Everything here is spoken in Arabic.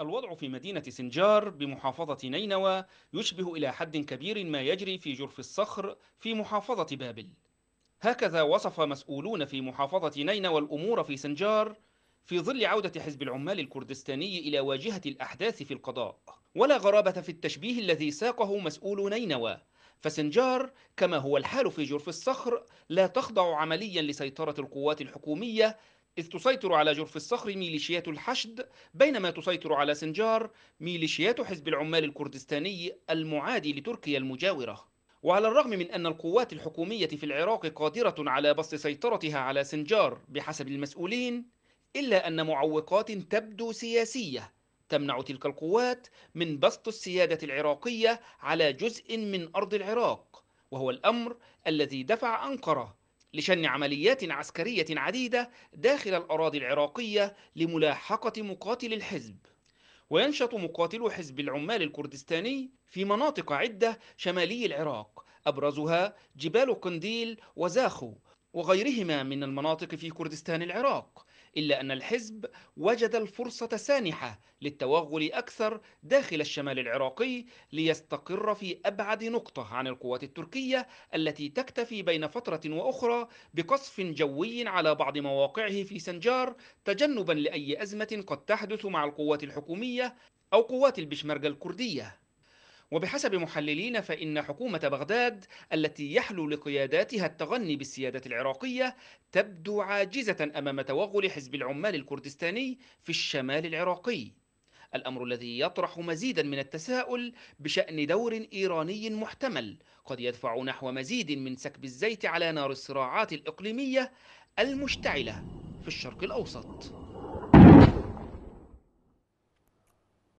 الوضع في مدينة سنجار بمحافظة نينوى يشبه إلى حد كبير ما يجري في جرف الصخر في محافظة بابل هكذا وصف مسؤولون في محافظة نينوى الأمور في سنجار في ظل عودة حزب العمال الكردستاني إلى واجهة الأحداث في القضاء ولا غرابة في التشبيه الذي ساقه مسؤول نينوى فسنجار كما هو الحال في جرف الصخر لا تخضع عمليا لسيطرة القوات الحكومية إذ تسيطر على جرف الصخر ميليشيات الحشد بينما تسيطر على سنجار ميليشيات حزب العمال الكردستاني المعادي لتركيا المجاورة وعلى الرغم من أن القوات الحكومية في العراق قادرة على بسط سيطرتها على سنجار بحسب المسؤولين إلا أن معوقات تبدو سياسية تمنع تلك القوات من بسط السيادة العراقية على جزء من أرض العراق وهو الأمر الذي دفع أنقرة لشن عمليات عسكرية عديدة داخل الأراضي العراقية لملاحقة مقاتل الحزب وينشط مقاتل حزب العمال الكردستاني في مناطق عدة شمالي العراق أبرزها جبال قنديل وزاخو وغيرهما من المناطق في كردستان العراق إلا أن الحزب وجد الفرصة سانحة للتوغل أكثر داخل الشمال العراقي ليستقر في أبعد نقطة عن القوات التركية التي تكتفي بين فترة وأخرى بقصف جوي على بعض مواقعه في سنجار تجنبا لأي أزمة قد تحدث مع القوات الحكومية أو قوات البشمركة الكردية وبحسب محللين فإن حكومة بغداد التي يحلو لقياداتها التغني بالسيادة العراقية تبدو عاجزة أمام توغل حزب العمال الكردستاني في الشمال العراقي الأمر الذي يطرح مزيدا من التساؤل بشأن دور إيراني محتمل قد يدفع نحو مزيد من سكب الزيت على نار الصراعات الإقليمية المشتعلة في الشرق الأوسط